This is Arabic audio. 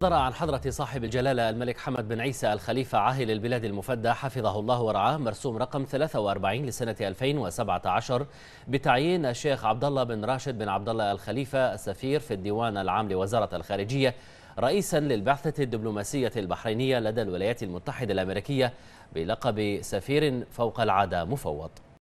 صدر عن حضرة صاحب الجلالة الملك حمد بن عيسى الخليفة عاهل البلاد المفدى حفظه الله ورعاه مرسوم رقم 43 لسنة 2017 بتعيين الشيخ عبد الله بن راشد بن عبد الله الخليفة السفير في الديوان العام لوزارة الخارجية رئيسا للبعثة الدبلوماسية البحرينية لدى الولايات المتحدة الأمريكية بلقب سفير فوق العادة مفوض